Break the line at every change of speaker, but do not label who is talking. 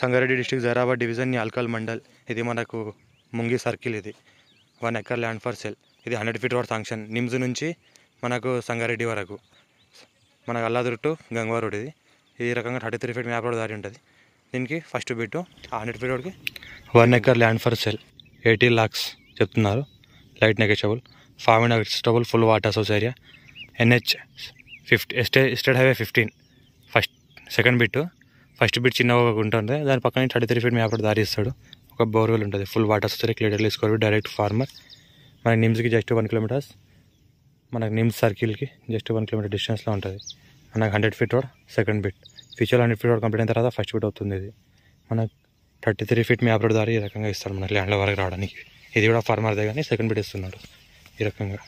Sangareddy district Zaheerabad division అల్కల్ మండల్ ఇది మనకు ముంగి సర్కిల్ ఇది one acre land for sale ఇది hundred feet road sanction NIMS నుంచి మనకు సంగారెడ్డి వరకు మనకు అల్లాదురుట్టు టు గంగవా రోడ్ ఇది ఈ రకంగా thirty three feet map road దారి ఉంటుంది దీనికి ఫస్ట్ బిట్టు హండ్రెడ్ ఫీట్ రోడ్కి one acre land for sale eighty lakhs చెప్తున్నారు light negotiable farm and vegetable full water source area NH fifty ఎస్టే estate highway fifteen first second bit first bit చిన్న ఒక ఉంటుంది దాని పక్కనే థర్టీ త్రీ ఫీట్ మేపడు దారి ఇస్తాడు ఒక బోర్వెల్ ఉంటుంది ఫుల్ వాటర్ వస్తుంది క్లీటర్లు తీసుకోరు డైరెక్ట్ ఫార్మర్ మన నిమ్స్కి జస్ట్ వన్ కిలోమీటర్స్ మనకు నిమ్స్ సర్కిల్కి జస్ట్ వన్ కిలోమీటర్ డిస్టెన్స్లో ఉంటుంది మనకు hundred feet road second bit future hundred feet road complete అయిన తర్వాత ఫస్ట్ బిట్ అవుతుంది ఇది మనకు thirty three feet map road దారి ఈ రకంగా ఇస్తాడు మనకి ల్యాండ్లో వరకు రావడానికి ఇది కూడా ఫార్మర్దే కానీ సెకండ్ బిట్ ఇస్తున్నాడు ఈ రకంగా